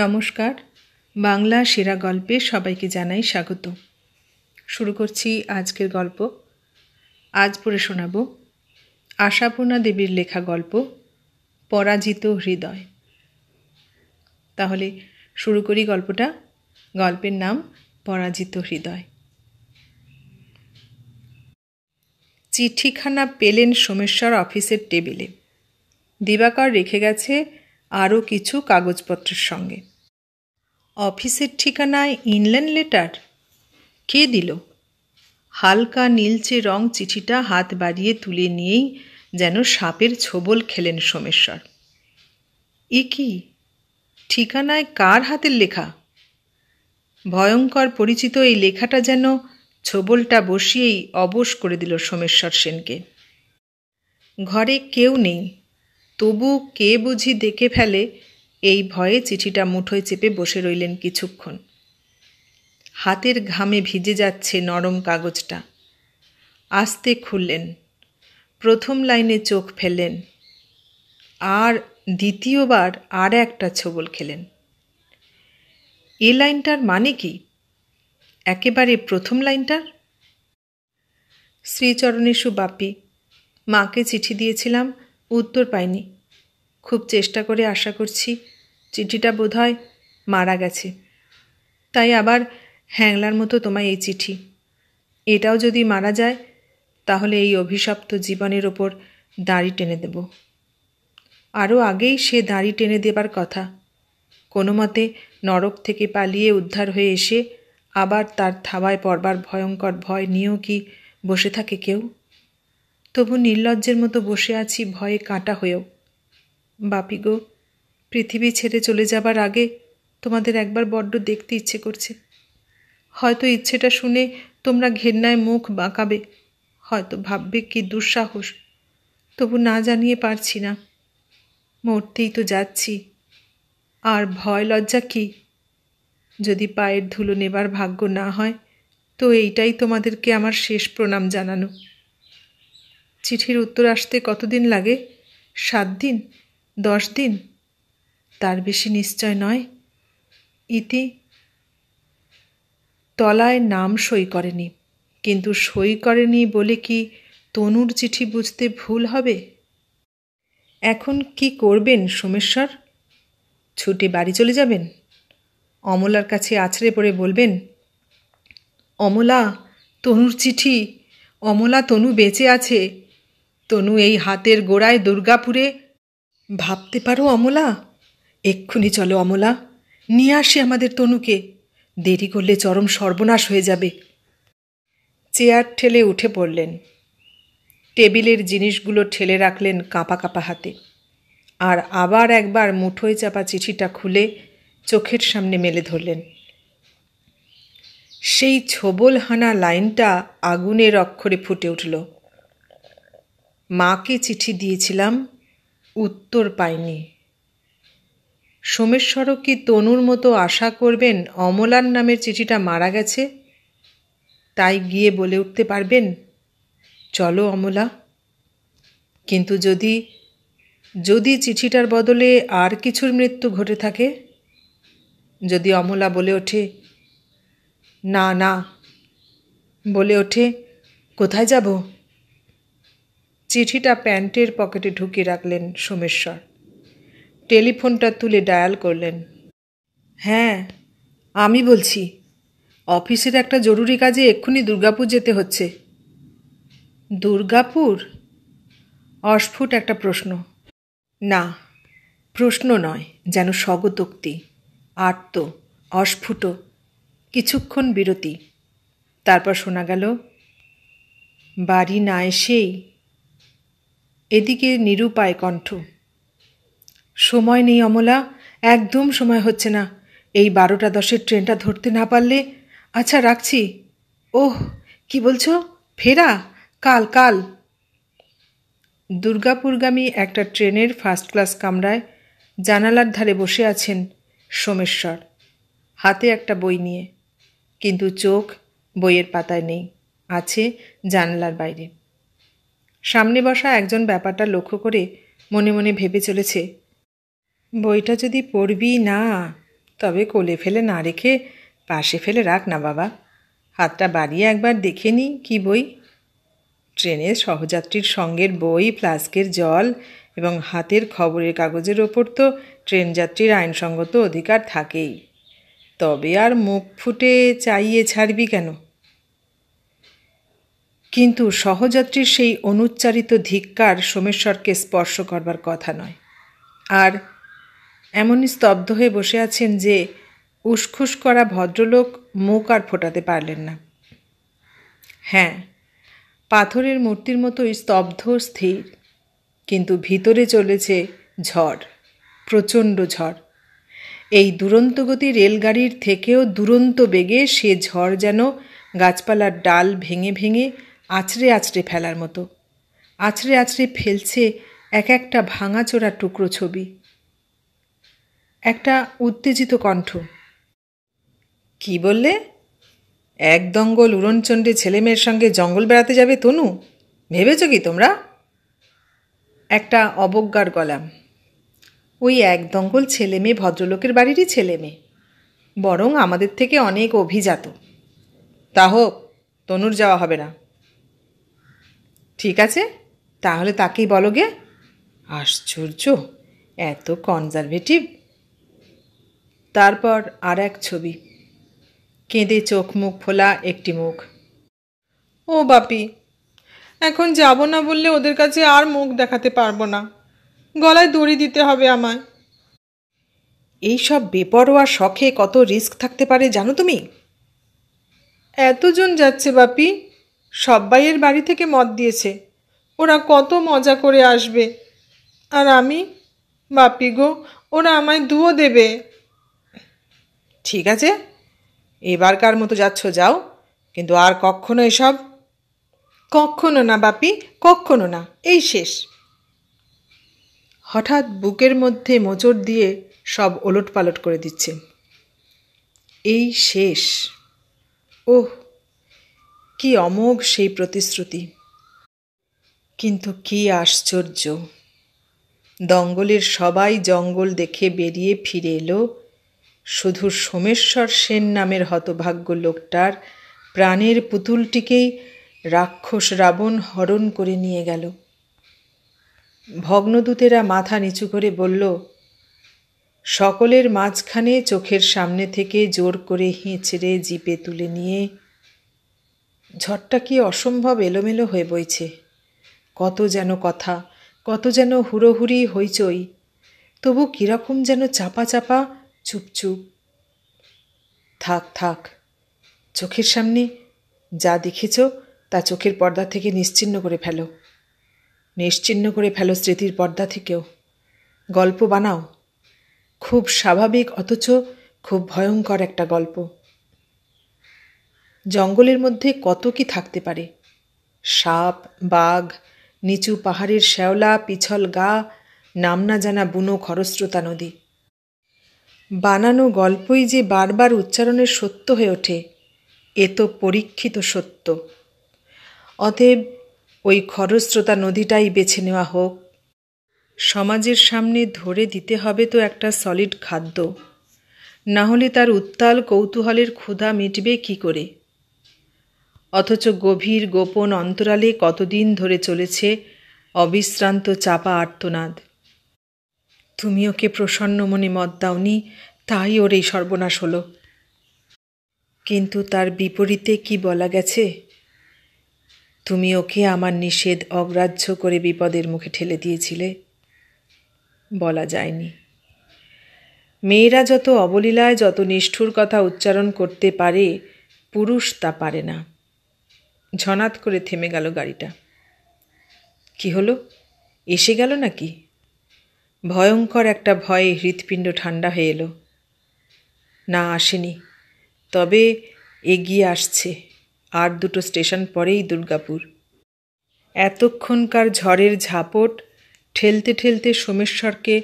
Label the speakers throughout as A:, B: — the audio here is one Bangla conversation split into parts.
A: নমস্কার বাংলা সেরা গল্পে সবাইকে জানাই স্বাগত শুরু করছি আজকের গল্প আজ পড়ে শোনাব আশাপূর্ণা দেবীর লেখা গল্প পরাজিত হৃদয় তাহলে শুরু করি গল্পটা গল্পের নাম পরাজিত হৃদয় চিঠিখানা পেলেন সোমেশ্বর অফিসের টেবিলে দিবাকর রেখে গেছে আরও কিছু কাগজপত্রের সঙ্গে অফিসের ঠিকানায় ইনল্যান্ড লেটার কে দিল হালকা নীলচে রং চিঠিটা হাত বাড়িয়ে তুলে নিয়েই যেন সাপের ছোবল খেলেন সোমেশ্বর এ কি ঠিকানায় কার হাতের লেখা ভয়ঙ্কর পরিচিত এই লেখাটা যেন ছোবলটা বসিয়েই অবশ করে দিল সোমেশ্বর সেনকে ঘরে কেউ নেই তবু কে বুঝি দেখে ফেলে এই ভয়ে চিঠিটা মুঠোয় চেপে বসে রইলেন কিছুক্ষণ হাতের ঘামে ভিজে যাচ্ছে নরম কাগজটা আস্তে খুললেন প্রথম লাইনে চোখ ফেললেন আর দ্বিতীয়বার আর একটা ছবল খেলেন এ লাইনটার মানে কি একেবারে প্রথম লাইনটার শ্রীচরণেশু বাপি মাকে চিঠি দিয়েছিলাম উত্তর পাইনি খুব চেষ্টা করে আশা করছি চিঠিটা বোধহয় মারা গেছে তাই আবার হ্যাংলার মতো তোমায় এই চিঠি এটাও যদি মারা যায় তাহলে এই অভিশপ্ত জীবনের ওপর দাড়ি টেনে দেব আরও আগেই সে দাড়ি টেনে দেবার কথা কোনো মতে নরক থেকে পালিয়ে উদ্ধার হয়ে এসে আবার তার থাবায় পড়বার ভয়ঙ্কর ভয় নিয়েও কি বসে থাকে কেউ তবু নির্লজ্জের মতো বসে আছি ভয়ে কাঁটা হয়েও বাপিগো পৃথিবী ছেড়ে চলে যাবার আগে তোমাদের একবার বড্ড দেখতে ইচ্ছে করছে হয়তো ইচ্ছেটা শুনে তোমরা ঘেন্নায় মুখ বাঁকাবে হয়তো ভাববে কি দুঃসাহস তবু না জানিয়ে পারছি না মরতেই তো যাচ্ছি আর ভয় লজ্জা কি যদি পায়ের ধুলো নেবার ভাগ্য না হয় তো এইটাই তোমাদেরকে আমার শেষ প্রণাম জানানো চিঠির উত্তর আসতে কতদিন লাগে সাত দিন দশ দিন তার বেশি নিশ্চয় নয় ইতি তলায় নাম সই করেনি কিন্তু সই করেনি বলে কি তনুর চিঠি বুঝতে ভুল হবে এখন কি করবেন সোমেশ্বর ছুটে বাড়ি চলে যাবেন অমলার কাছে আছড়ে পড়ে বলবেন অমলা তনুর চিঠি অমলা তনু বেঁচে আছে তনু এই হাতের গোড়ায় দুর্গাপুরে ভাবতে পারো অমলা এক্ষুনি চলো অমলা নিয়ে আসি আমাদের তনুকে দেরি করলে চরম সর্বনাশ হয়ে যাবে চেয়ার ঠেলে উঠে পড়লেন টেবিলের জিনিসগুলো ঠেলে রাখলেন কাঁপা কাঁপা হাতে আর আবার একবার মুঠোয় চাপা চিঠিটা খুলে চোখের সামনে মেলে ধরলেন সেই ছোবল হানা লাইনটা আগুনের অক্ষরে ফুটে উঠল মাকে চিঠি দিয়েছিলাম উত্তর পাইনি সোমেশ্বরও কি তনুর মতো আশা করবেন অমলার নামের চিঠিটা মারা গেছে তাই গিয়ে বলে উঠতে পারবেন চলো অমলা কিন্তু যদি যদি চিঠিটার বদলে আর কিছুর মৃত্যু ঘটে থাকে যদি অমলা বলে ওঠে না না বলে ওঠে কোথায় যাব চিঠিটা প্যান্টের পকেটে ঢুকিয়ে রাখলেন সোমেশ্বর টেলিফোনটা তুলে ডায়াল করলেন হ্যাঁ আমি বলছি অফিসের একটা জরুরি কাজে এক্ষুনি দুর্গাপুর যেতে হচ্ছে দুর্গাপুর অস্ফুট একটা প্রশ্ন না প্রশ্ন নয় যেন স্বগতোক্তি আর্ত অস্ফুট কিছুক্ষণ বিরতি তারপর শোনা গেল বাড়ি না এসেই এদিকে নিরুপায় কণ্ঠ সময় নেই অমলা একদম সময় হচ্ছে না এই বারোটা দশের ট্রেনটা ধরতে না পারলে আচ্ছা রাখছি ওহ কি বলছো ফেরা কাল কাল দুর্গাপুরগামী একটা ট্রেনের ফার্স্ট ক্লাস কামরায় জানালার ধারে বসে আছেন সোমেশ্বর হাতে একটা বই নিয়ে কিন্তু চোখ বইয়ের পাতায় নেই আছে জানলার বাইরে সামনে বসা একজন ব্যাপারটা লক্ষ্য করে মনে মনে ভেবে চলেছে বইটা যদি পড়বি না তবে কোলে ফেলে না রেখে পাশে ফেলে রাখ না বাবা হাতটা বাড়িয়ে একবার দেখে নি কী বই ট্রেনের সহযাত্রীর সঙ্গের বই ফ্লাস্কের জল এবং হাতের খবরের কাগজের ওপর তো ট্রেনযাত্রীর আইনসঙ্গত অধিকার থাকেই তবে আর মুখ ফুটে চাইয়ে ছাড়বি কেন কিন্তু সহযাত্রীর সেই অনুচ্চারিত ধিক্কার সোমেশ্বরকে স্পর্শ করবার কথা নয় আর এমনই স্তব্ধ হয়ে বসে আছেন যে উসখুস করা ভদ্রলোক মুখ আর ফোটাতে পারলেন না হ্যাঁ পাথরের মূর্তির মতো স্তব্ধ স্থির কিন্তু ভিতরে চলেছে ঝড় প্রচণ্ড ঝড় এই দুরন্ত গতি রেলগাড়ির থেকেও দুরন্ত বেগে সে ঝড় যেন গাছপালার ডাল ভেঙে ভেঙে আছড়ে আছড়ে ফেলার মতো আছড়ে আছড়ে ফেলছে এক একটা ভাঙাচোরা টুকরো ছবি একটা উত্তেজিত কণ্ঠ কি বললে এক দঙ্গল উড়নচণ্ডে ছেলেমেয়ের সঙ্গে জঙ্গল বেড়াতে যাবে তনু ভেবেছ কি তোমরা একটা অবজ্ঞার গলাম ওই এক দঙ্গল ছেলে মেয়ে ভদ্রলোকের বাড়িরই ছেলে মেয়ে বরং আমাদের থেকে অনেক অভিজাত তা হোক তনুর যাওয়া হবে না ঠিক আছে তাহলে তাকেই বলো গে আশ্চর্য এত কনজারভেটিভ তারপর আর এক ছবি কেঁদে চোখ মুখ ফোলা একটি মুখ ও বাপি এখন যাব না বললে ওদের কাছে আর মুখ দেখাতে পারবো না গলায় দড়ি দিতে হবে আমায় এইসব বেপরোয়া শখে কত রিস্ক থাকতে পারে জানো তুমি এতজন যাচ্ছে বাপি সব্বাইয়ের বাড়ি থেকে মদ দিয়েছে ওরা কত মজা করে আসবে আর আমি বাপি গো ওরা আমায় দুও দেবে ঠিক আছে এবার কার মতো যাচ্ছ যাও কিন্তু আর কখনো এসব কখনো না বাপি কখনো না এই শেষ হঠাৎ বুকের মধ্যে মোচড় দিয়ে সব ওলট পালট করে দিচ্ছে এই শেষ ওহ কি অমোঘ সেই প্রতিশ্রুতি কিন্তু কি আশ্চর্য দঙ্গলের সবাই জঙ্গল দেখে বেরিয়ে ফিরে এলো শুধু সোমেশ্বর সেন নামের হতভাগ্য লোকটার প্রাণের পুতুলটিকেই রাক্ষস রাবণ হরণ করে নিয়ে গেল ভগ্নদূতেরা মাথা নিচু করে বলল সকলের মাঝখানে চোখের সামনে থেকে জোর করে হেঁচড়ে জিপে তুলে নিয়ে ঝড়টা কি অসম্ভব এলোমেলো হয়ে বইছে কত যেন কথা কত যেন হুড়োহুড়ি হইচই তবু কীরকম যেন চাপা চাপা চুপচুপ থাক থাক চোখের সামনে যা দেখেছ তা চোখের পর্দা থেকে নিশ্চিন্ন করে ফেলো নিশ্চিন্ন করে ফেলো স্মৃতির পর্দা থেকেও গল্প বানাও খুব স্বাভাবিক অথচ খুব ভয়ঙ্কর একটা গল্প জঙ্গলের মধ্যে কত কি থাকতে পারে সাপ বাঘ নিচু পাহাড়ের শ্যাওলা পিছল গা নাম না জানা বুনো খরস্রোতা নদী বানানো গল্পই যে বারবার উচ্চারণের সত্য হয়ে ওঠে এ তো পরীক্ষিত সত্য অতএব ওই খরস্রোতা নদীটাই বেছে নেওয়া হোক সমাজের সামনে ধরে দিতে হবে তো একটা সলিড খাদ্য না হলে তার উত্তাল কৌতূহলের ক্ষুধা মিটবে কি করে অথচ গভীর গোপন অন্তরালে কতদিন ধরে চলেছে অবিশ্রান্ত চাপা আর্তনাদ তুমি ওকে প্রসন্ন মনে মত দাওনি তাই ওর এই সর্বনাশ হলো কিন্তু তার বিপরীতে কি বলা গেছে তুমি ওকে আমার নিষেধ অগ্রাহ্য করে বিপদের মুখে ঠেলে দিয়েছিলে বলা যায়নি মেয়েরা যত অবলীলায় যত নিষ্ঠুর কথা উচ্চারণ করতে পারে পুরুষ তা পারে না ঝনাত করে থেমে গেল গাড়িটা কি হলো এসে গেল নাকি ভয়ঙ্কর একটা ভয়ে হৃৎপিণ্ড ঠান্ডা হয়ে এলো না আসেনি তবে এগিয়ে আসছে আর দুটো স্টেশন পরেই দুর্গাপুর এতক্ষণকার ঝড়ের ঝাপট ঠেলতে ঠেলতে সোমেশ্বরকে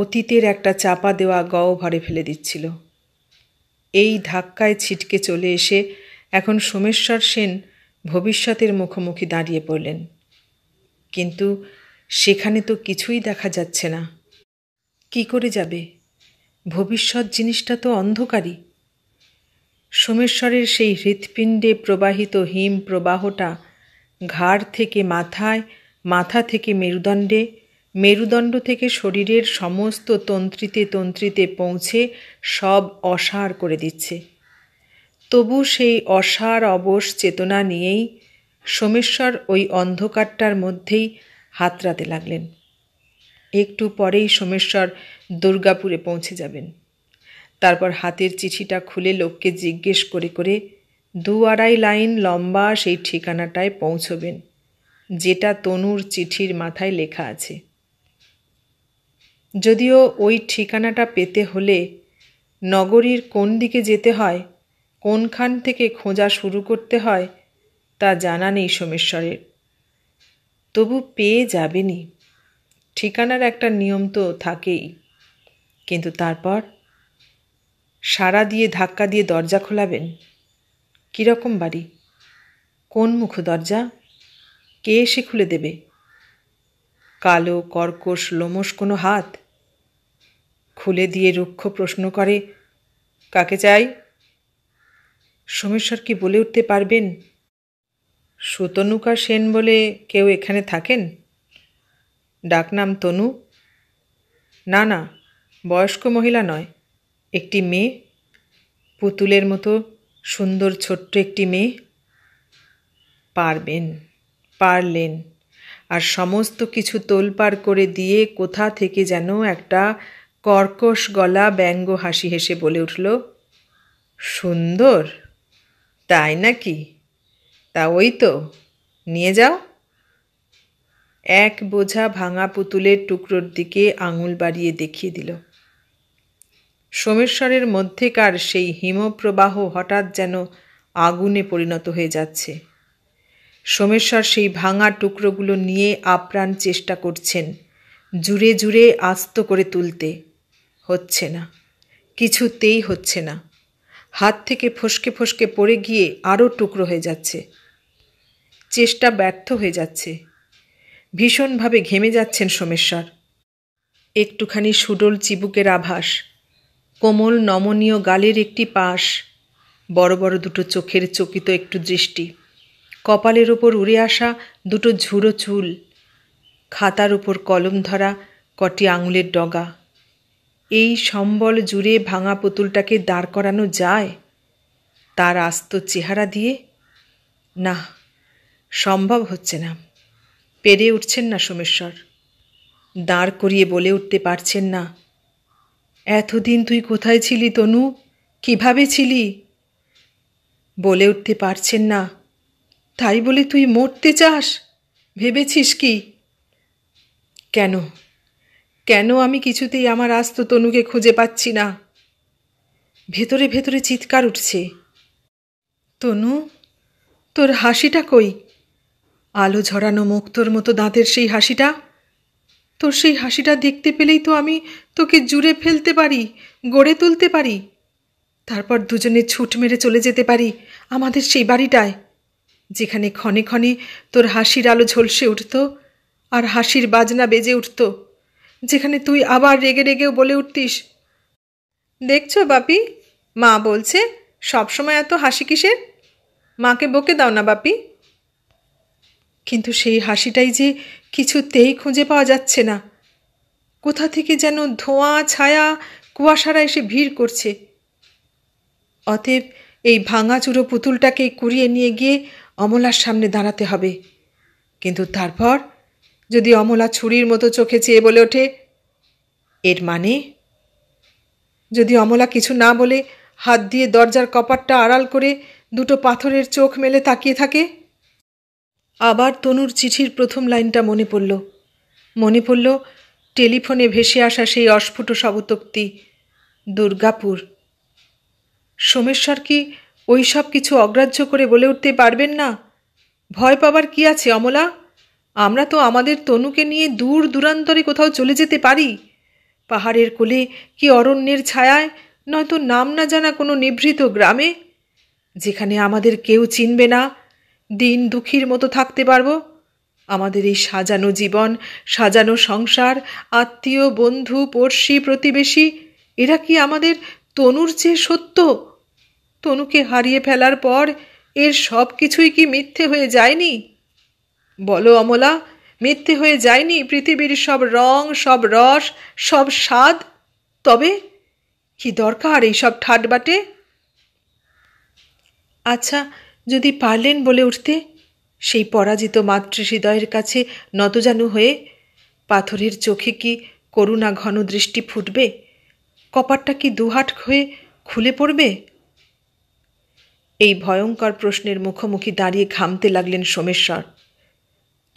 A: অতীতের একটা চাপা দেওয়া গহ্বরে ফেলে দিচ্ছিল এই ধাক্কায় ছিটকে চলে এসে এখন সোমেশ্বর সেন ভবিষ্যতের মুখোমুখি দাঁড়িয়ে পড়লেন কিন্তু সেখানে তো কিছুই দেখা যাচ্ছে না কি করে যাবে ভবিষ্যৎ জিনিসটা তো অন্ধকারী সোমেশ্বরের সেই হৃৎপিণ্ডে প্রবাহিত হিম প্রবাহটা ঘাড় থেকে মাথায় মাথা থেকে মেরুদণ্ডে মেরুদণ্ড থেকে শরীরের সমস্ত তন্ত্রিতে তন্ত্রিতে পৌঁছে সব অসার করে দিচ্ছে তবু সেই অসার অবশ চেতনা নিয়েই সোমেশ্বর ওই অন্ধকারটার মধ্যেই হাতড়াতে লাগলেন একটু পরেই সোমেশ্বর দুর্গাপুরে পৌঁছে যাবেন তারপর হাতের চিঠিটা খুলে লোককে জিজ্ঞেস করে করে দু আড়াই লাইন লম্বা সেই ঠিকানাটায় পৌঁছবেন যেটা তনুর চিঠির মাথায় লেখা আছে যদিও ওই ঠিকানাটা পেতে হলে নগরীর কোন দিকে যেতে হয় কোনখান থেকে খোঁজা শুরু করতে হয় তা জানা নেই সোমেশ্বরের তবু পেয়ে যাবেনি ঠিকানার একটা নিয়ম তো থাকেই কিন্তু তারপর সারা দিয়ে ধাক্কা দিয়ে দরজা খোলাবেন কীরকম বাড়ি কোন মুখ দরজা কে এসে খুলে দেবে কালো কর্কশ লোমস কোনো হাত খুলে দিয়ে রুক্ষ প্রশ্ন করে কাকে চাই সোমেশ্বর কি বলে উঠতে পারবেন সুতনুকা সেন বলে কেউ এখানে থাকেন ডাকনাম তনু না না বয়স্ক মহিলা নয় একটি মেয়ে পুতুলের মতো সুন্দর ছোট্ট একটি মেয়ে পারবেন পারলেন আর সমস্ত কিছু তোলপাড় করে দিয়ে কোথা থেকে যেন একটা কর্কশ গলা ব্যঙ্গ হাসি হেসে বলে উঠল সুন্দর তাই নাকি তা ওই তো নিয়ে যাও এক বোঝা ভাঙা পুতুলের টুকরোর দিকে আঙুল বাড়িয়ে দেখিয়ে দিল সোমেশ্বরের মধ্যেকার সেই হিমপ্রবাহ হঠাৎ যেন আগুনে পরিণত হয়ে যাচ্ছে সোমেশ্বর সেই ভাঙা টুকরোগুলো নিয়ে আপ্রাণ চেষ্টা করছেন জুড়ে জুড়ে আস্ত করে তুলতে হচ্ছে না কিছুতেই হচ্ছে না হাত থেকে ফসকে ফসকে পড়ে গিয়ে আরও টুকরো হয়ে যাচ্ছে চেষ্টা ব্যর্থ হয়ে যাচ্ছে ভীষণভাবে ঘেমে যাচ্ছেন সোমেশ্বর একটুখানি সুডল চিবুকের আভাস কোমল নমনীয় গালের একটি পাশ বড় বড় দুটো চোখের চকিত একটু দৃষ্টি কপালের ওপর উড়ে আসা দুটো ঝুড়ো চুল খাতার ওপর কলম ধরা কটি আঙুলের ডগা এই সম্বল জুড়ে ভাঙা পুতুলটাকে দাঁড় করানো যায় তার আস্ত চেহারা দিয়ে না সম্ভব হচ্ছে না পেরে উঠছেন না সোমেশ্বর দাঁড় করিয়ে বলে উঠতে পারছেন না এতদিন তুই কোথায় ছিলি তনু কিভাবে ছিলি বলে উঠতে পারছেন না তাই বলে তুই মরতে চাস ভেবেছিস কি কেন কেন আমি কিছুতেই আমার আস্ত তনুকে খুঁজে পাচ্ছি না ভেতরে ভেতরে চিৎকার উঠছে তনু তোর হাসিটা কই আলো ঝরানো তোর মতো দাঁতের সেই হাসিটা তোর সেই হাসিটা দেখতে পেলেই তো আমি তোকে জুড়ে ফেলতে পারি গড়ে তুলতে পারি তারপর দুজনে ছুট মেরে চলে যেতে পারি আমাদের সেই বাড়িটায় যেখানে ক্ষণে ক্ষণে তোর হাসির আলো ঝলসে উঠত আর হাসির বাজনা বেজে উঠত যেখানে তুই আবার রেগে রেগেও বলে উঠতিস দেখছো বাপি মা বলছে সবসময় এত হাসি কিসের মাকে বকে দাও না বাপি কিন্তু সেই হাসিটাই যে কিছুতেই খুঁজে পাওয়া যাচ্ছে না কোথা থেকে যেন ধোঁয়া ছায়া কুয়াশারা এসে ভিড় করছে অতএব এই ভাঙা চুরো পুতুলটাকে কুড়িয়ে নিয়ে গিয়ে অমলার সামনে দাঁড়াতে হবে কিন্তু তারপর যদি অমলা ছুরির মতো চোখে চেয়ে বলে ওঠে এর মানে যদি অমলা কিছু না বলে হাত দিয়ে দরজার কপাটটা আড়াল করে দুটো পাথরের চোখ মেলে তাকিয়ে থাকে আবার তনুর চিঠির প্রথম লাইনটা মনে পড়ল মনে পড়ল টেলিফোনে ভেসে আসা সেই অস্ফুট শবতোক্তি দুর্গাপুর সোমেশ্বর কি ওই সব কিছু অগ্রাহ্য করে বলে উঠতে পারবেন না ভয় পাবার কি আছে অমলা আমরা তো আমাদের তনুকে নিয়ে দূর দূরান্তরে কোথাও চলে যেতে পারি পাহাড়ের কোলে কি অরণ্যের ছায়ায় নয়তো নাম না জানা কোনো নিভৃত গ্রামে যেখানে আমাদের কেউ চিনবে না দিন দুঃখীর মতো থাকতে পারবো আমাদের এই সাজানো জীবন সাজানো সংসার আত্মীয় বন্ধু পড়শি প্রতিবেশী এরা কি আমাদের তনুর চেয়ে সত্য তনুকে হারিয়ে ফেলার পর এর সব কিছুই কি মিথ্যে হয়ে যায়নি বলো অমলা মিথ্যে হয়ে যায়নি পৃথিবীর সব রং সব রস সব স্বাদ তবে কি দরকার এইসব বাটে আচ্ছা যদি পারলেন বলে উঠতে সেই পরাজিত মাতৃহৃদয়ের কাছে নতজানু হয়ে পাথরের চোখে কি করুণা ঘন দৃষ্টি ফুটবে কপারটা কি দুহাট হয়ে খুলে পড়বে এই ভয়ঙ্কর প্রশ্নের মুখোমুখি দাঁড়িয়ে ঘামতে লাগলেন সোমেশ্বর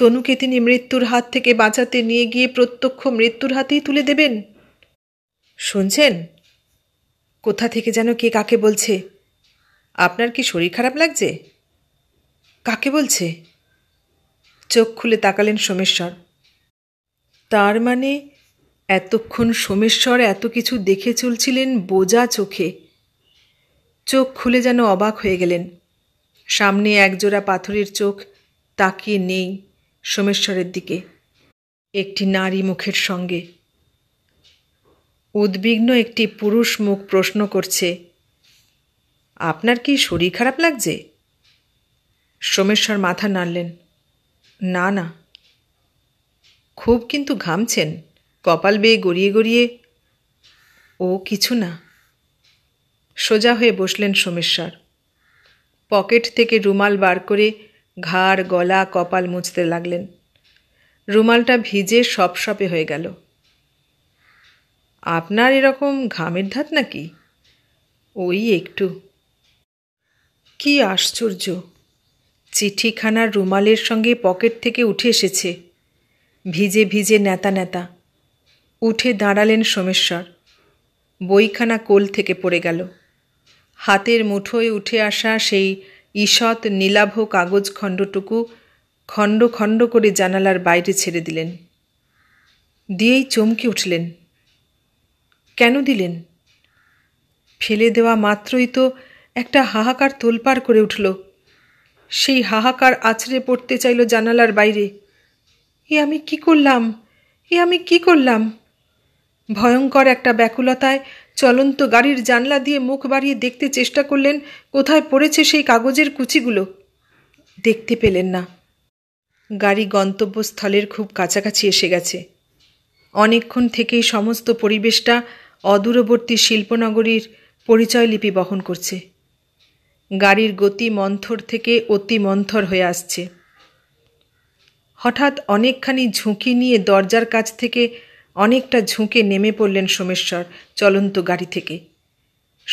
A: তনুকে তিনি মৃত্যুর হাত থেকে বাঁচাতে নিয়ে গিয়ে প্রত্যক্ষ মৃত্যুর হাতেই তুলে দেবেন শুনছেন কোথা থেকে যেন কে কাকে বলছে আপনার কি শরীর খারাপ লাগছে কাকে বলছে চোখ খুলে তাকালেন সোমেশ্বর তার মানে এতক্ষণ সোমেশ্বর এত কিছু দেখে চলছিলেন বোঝা চোখে চোখ খুলে যেন অবাক হয়ে গেলেন সামনে একজোড়া পাথরের চোখ তাকিয়ে নেই সোমেশ্বরের দিকে একটি নারী মুখের সঙ্গে উদ্বিগ্ন একটি পুরুষ মুখ প্রশ্ন করছে আপনার কি শরীর খারাপ লাগছে সোমেশ্বর মাথা নাড়লেন না না খুব কিন্তু ঘামছেন কপাল বেয়ে গড়িয়ে গড়িয়ে ও কিছু না সোজা হয়ে বসলেন সোমেশ্বর পকেট থেকে রুমাল বার করে ঘাড় গলা কপাল মুছতে লাগলেন রুমালটা ভিজে সপসপে হয়ে গেল আপনার এরকম ঘামের ধাত নাকি ওই একটু কি আশ্চর্য চিঠিখানার রুমালের সঙ্গে পকেট থেকে উঠে এসেছে ভিজে ভিজে নেতা নেতা উঠে দাঁড়ালেন সোমেশ্বর বইখানা কোল থেকে পড়ে গেল হাতের মুঠোয় উঠে আসা সেই ঈষৎ নীলাভ কাগজ খণ্ডটুকু খণ্ড খণ্ড করে জানালার বাইরে ছেড়ে দিলেন দিয়েই চমকে উঠলেন কেন দিলেন ফেলে দেওয়া মাত্রই তো একটা হাহাকার তোলপাড় করে উঠল সেই হাহাকার আছড়ে পড়তে চাইল জানালার বাইরে এ আমি কি করলাম এ আমি কি করলাম ভয়ঙ্কর একটা ব্যাকুলতায় চলন্ত গাড়ির জানলা দিয়ে মুখ বাড়িয়ে দেখতে চেষ্টা করলেন কোথায় পড়েছে সেই কাগজের কুচিগুলো দেখতে পেলেন না গাড়ি গন্তব্যস্থলের খুব কাছাকাছি এসে গেছে অনেকক্ষণ থেকেই সমস্ত পরিবেশটা অদূরবর্তী শিল্পনগরীর পরিচয় লিপি বহন করছে গাড়ির গতি মন্থর থেকে অতি মন্থর হয়ে আসছে হঠাৎ অনেকখানি ঝুঁকি নিয়ে দরজার কাছ থেকে অনেকটা ঝুঁকে নেমে পড়লেন সোমেশ্বর চলন্ত গাড়ি থেকে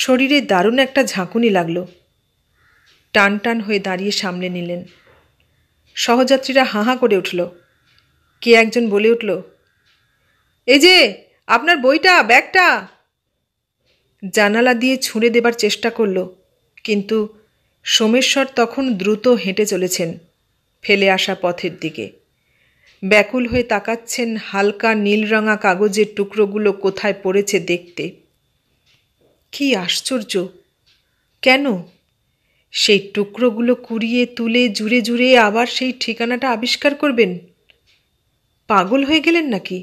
A: শরীরে দারুণ একটা ঝাঁকুনি লাগল টান টান হয়ে দাঁড়িয়ে সামলে নিলেন সহযাত্রীরা হাঁ করে উঠল কে একজন বলে উঠল এই যে আপনার বইটা ব্যাগটা জানালা দিয়ে ছুঁড়ে দেবার চেষ্টা করল কিন্তু সোমেশ্বর তখন দ্রুত হেঁটে চলেছেন ফেলে আসা পথের দিকে ব্যাকুল হয়ে তাকাচ্ছেন হালকা নীল রঙা কাগজের টুকরোগুলো কোথায় পড়েছে দেখতে কি আশ্চর্য কেন সেই টুকরোগুলো কুড়িয়ে তুলে জুড়ে জুড়ে আবার সেই ঠিকানাটা আবিষ্কার করবেন পাগল হয়ে গেলেন নাকি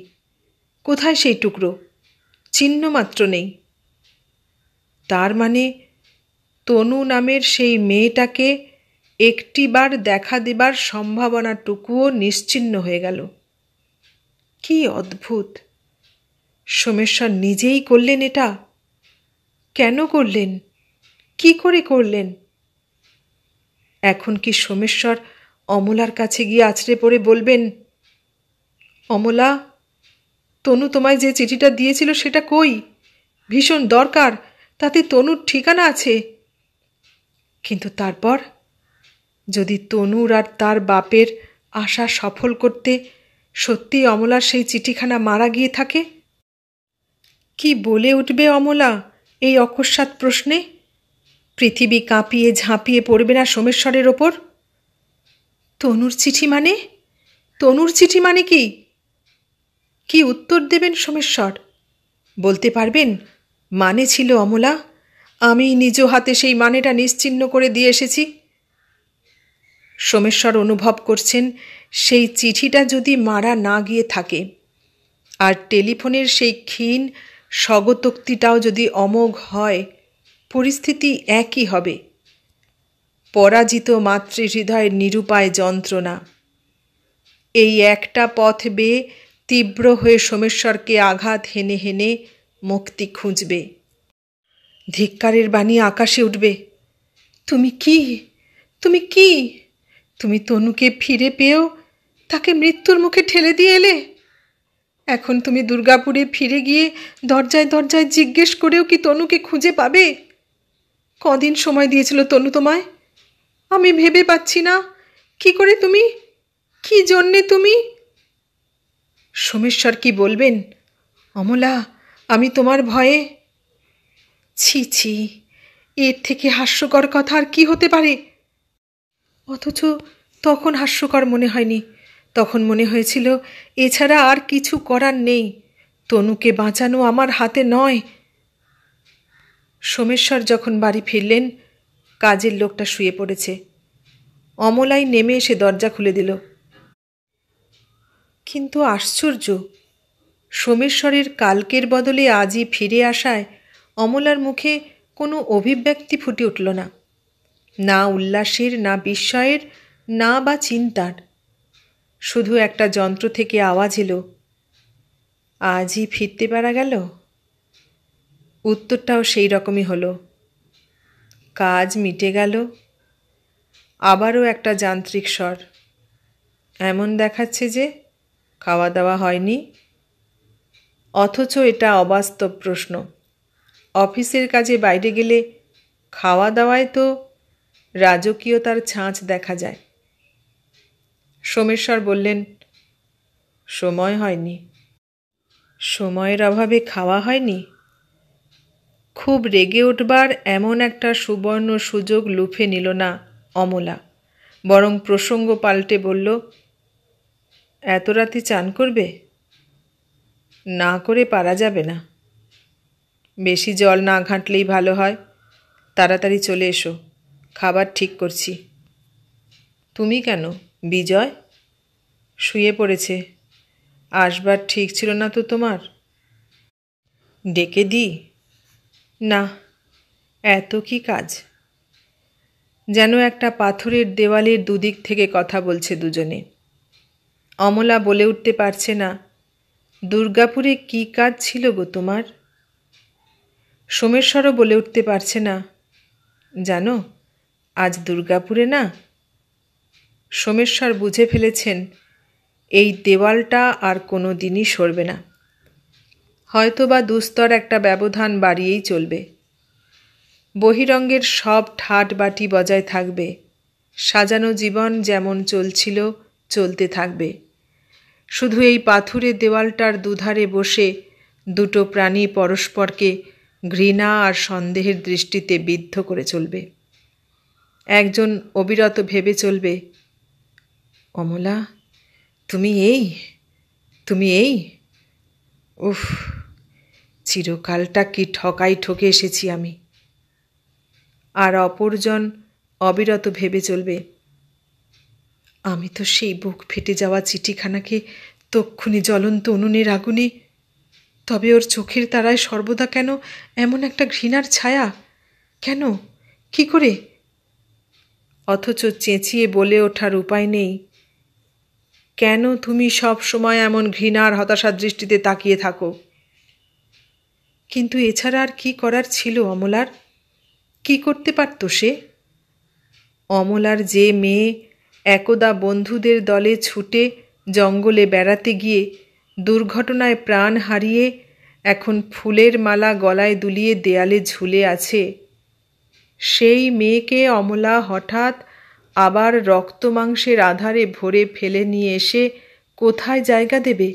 A: কোথায় সেই টুকরো চিহ্ন মাত্র নেই তার মানে তনু নামের সেই মেয়েটাকে একটিবার দেখা দেবার সম্ভাবনাটুকুও নিশ্চিন্ন হয়ে গেল কি অদ্ভুত সোমেশ্বর নিজেই করলেন এটা কেন করলেন কি করে করলেন এখন কি সোমেশ্বর অমলার কাছে গিয়ে আছড়ে পড়ে বলবেন অমলা তনু তোমায় যে চিঠিটা দিয়েছিল সেটা কই ভীষণ দরকার তাতে তনুর ঠিকানা আছে কিন্তু তারপর যদি তনুর আর তার বাপের আশা সফল করতে সত্যি অমলার সেই চিঠিখানা মারা গিয়ে থাকে কি বলে উঠবে অমলা এই অকস্মাত প্রশ্নে পৃথিবী কাঁপিয়ে ঝাঁপিয়ে পড়বে না সোমেশ্বরের ওপর তনুর চিঠি মানে তনুর চিঠি মানে কি কি উত্তর দেবেন সোমেশ্বর বলতে পারবেন মানে ছিল অমলা আমি নিজ হাতে সেই মানেটা নিশ্চিহ্ন করে দিয়ে এসেছি সোমেশ্বর অনুভব করছেন সেই চিঠিটা যদি মারা না গিয়ে থাকে আর টেলিফোনের সেই ক্ষীণ স্বগতোক্তিটাও যদি অমোঘ হয় পরিস্থিতি একই হবে পরাজিত মাতৃহৃদয়ের নিরুপায় যন্ত্রণা এই একটা পথ বেয়ে তীব্র হয়ে সোমেশ্বরকে আঘাত হেনে হেনে মুক্তি খুঁজবে ধিক্কারের বাণী আকাশে উঠবে তুমি কি তুমি কি তুমি তনুকে ফিরে পেয়েও তাকে মৃত্যুর মুখে ঠেলে দিয়ে এলে এখন তুমি দুর্গাপুরে ফিরে গিয়ে দরজায় দরজায় জিজ্ঞেস করেও কি তনুকে খুঁজে পাবে কদিন সময় দিয়েছিল তনু তোমায় আমি ভেবে পাচ্ছি না কি করে তুমি কি জন্যে তুমি সোমেশ্বর কি বলবেন অমলা আমি তোমার ভয়ে ছি ছি এর থেকে হাস্যকর কথা আর কি হতে পারে অথচ তখন হাস্যকর মনে হয়নি তখন মনে হয়েছিল এছাড়া আর কিছু করার নেই তনুকে বাঁচানো আমার হাতে নয় সোমেশ্বর যখন বাড়ি ফিরলেন কাজের লোকটা শুয়ে পড়েছে অমলাই নেমে এসে দরজা খুলে দিল কিন্তু আশ্চর্য সোমেশ্বরের কালকের বদলে আজই ফিরে আসায় অমলার মুখে কোনো অভিব্যক্তি ফুটে উঠল না না উল্লাসের না বিস্ময়ের না বা চিন্তার শুধু একটা যন্ত্র থেকে আওয়াজ এলো আজই ফিরতে পারা গেল উত্তরটাও সেই রকমই হলো কাজ মিটে গেল আবারও একটা যান্ত্রিক স্বর এমন দেখাচ্ছে যে খাওয়া দাওয়া হয়নি অথচ এটা অবাস্তব প্রশ্ন অফিসের কাজে বাইরে গেলে খাওয়া দাওয়ায় তো রাজকীয়তার ছাঁচ দেখা যায় সোমেশ্বর বললেন সময় হয়নি সময়ের অভাবে খাওয়া হয়নি খুব রেগে উঠবার এমন একটা সুবর্ণ সুযোগ লুফে নিল না অমলা বরং প্রসঙ্গ পাল্টে বলল এত রাতে চান করবে না করে পারা যাবে না বেশি জল না ঘাঁটলেই ভালো হয় তাড়াতাড়ি চলে এসো খাবার ঠিক করছি তুমি কেন বিজয় শুয়ে পড়েছে আসবার ঠিক ছিল না তো তোমার ডেকে দি না এত কি কাজ যেন একটা পাথরের দেওয়ালের দুদিক থেকে কথা বলছে দুজনে অমলা বলে উঠতে পারছে না দুর্গাপুরে কি কাজ ছিল গো তোমার সোমেশ্বরও বলে উঠতে পারছে না জানো আজ দুর্গাপুরে না সোমেশ্বর বুঝে ফেলেছেন এই দেওয়ালটা আর কোনো দিনই সরবে না হয়তোবা দুস্তর একটা ব্যবধান বাড়িয়েই চলবে বহিরঙ্গের সব ঠাট বাটি বজায় থাকবে সাজানো জীবন যেমন চলছিল চলতে থাকবে শুধু এই পাথুরে দেওয়ালটার দুধারে বসে দুটো প্রাণী পরস্পরকে ঘৃণা আর সন্দেহের দৃষ্টিতে বিদ্ধ করে চলবে একজন অবিরত ভেবে চলবে অমলা তুমি এই তুমি এই উফ চিরকালটা কি ঠকাই ঠকে এসেছি আমি আর অপরজন অবিরত ভেবে চলবে আমি তো সেই বুক ফেটে যাওয়া চিঠিখানাকে তক্ষুনি জ্বলন্ত উনুনের আগুনে তবে ওর চোখের তারায় সর্বদা কেন এমন একটা ঘৃণার ছায়া কেন কি করে অথচ চেঁচিয়ে বলে ওঠার উপায় নেই কেন তুমি সব সময় এমন ঘৃণার হতাশার দৃষ্টিতে তাকিয়ে থাকো কিন্তু এছাড়া আর কি করার ছিল অমলার কি করতে পারত সে অমলার যে মেয়ে একদা বন্ধুদের দলে ছুটে জঙ্গলে বেড়াতে গিয়ে দুর্ঘটনায় প্রাণ হারিয়ে এখন ফুলের মালা গলায় দুলিয়ে দেয়ালে ঝুলে আছে সেই মেয়েকে অমলা হঠাৎ আবার রক্তমাংসের আধারে ভরে ফেলে নিয়ে এসে কোথায় জায়গা দেবে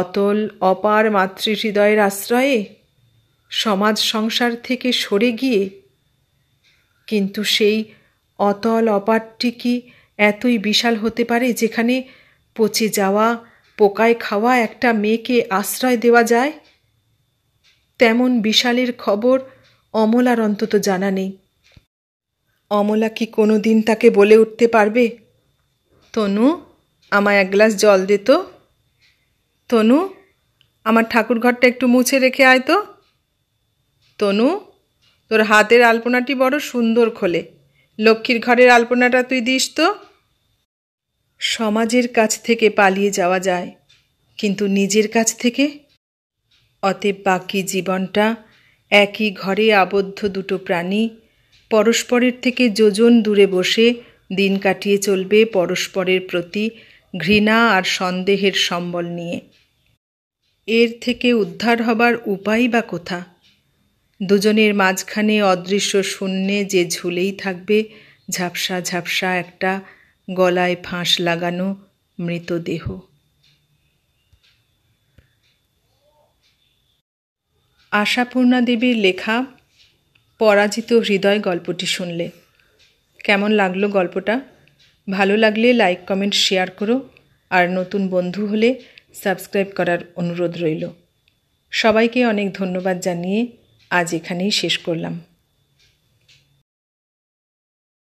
A: অতল অপার মাতৃহৃদয়ের আশ্রয়ে সমাজ সংসার থেকে সরে গিয়ে কিন্তু সেই অতল অপারটি কি এতই বিশাল হতে পারে যেখানে পচে যাওয়া পোকায় খাওয়া একটা মেয়েকে আশ্রয় দেওয়া যায় তেমন বিশালের খবর অমলার অন্তত জানা নেই অমলা কি কোনো দিন তাকে বলে উঠতে পারবে তনু আমায় এক গ্লাস জল দে তো তনু আমার ঠাকুরঘরটা একটু মুছে রেখে আয় তো তনু তোর হাতের আলপনাটি বড় সুন্দর খোলে লক্ষ্মীর ঘরের আলপনাটা তুই দিস তো সমাজের কাছ থেকে পালিয়ে যাওয়া যায় কিন্তু নিজের কাছ থেকে অতএব বাকি জীবনটা একই ঘরে আবদ্ধ দুটো প্রাণী পরস্পরের থেকে যোজন দূরে বসে দিন কাটিয়ে চলবে পরস্পরের প্রতি ঘৃণা আর সন্দেহের সম্বল নিয়ে এর থেকে উদ্ধার হবার উপায় বা কোথা দুজনের মাঝখানে অদৃশ্য শূন্যে যে ঝুলেই থাকবে ঝাপসা ঝাপসা একটা গলায় ফাঁস লাগানো মৃতদেহ আশাপূর্ণা দেবীর লেখা পরাজিত হৃদয় গল্পটি শুনলে কেমন লাগলো গল্পটা ভালো লাগলে লাইক কমেন্ট শেয়ার করো আর নতুন বন্ধু হলে সাবস্ক্রাইব করার অনুরোধ রইল সবাইকে অনেক ধন্যবাদ জানিয়ে আজ এখানেই শেষ করলাম